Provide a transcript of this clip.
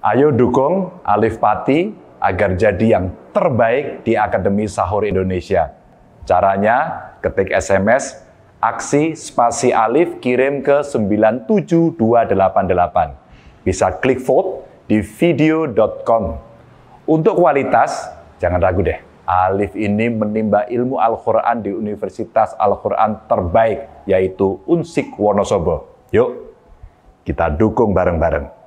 Ayo dukung Alif Pati agar jadi yang terbaik di Akademi Sahur Indonesia. Caranya ketik SMS aksi spasi Alif kirim ke 97288. Bisa klik vote di video.com. Untuk kualitas, jangan ragu deh. Alif ini menimba ilmu Al-Quran di Universitas Al-Quran terbaik, yaitu Unsik Wonosobo. Yuk, kita dukung bareng-bareng.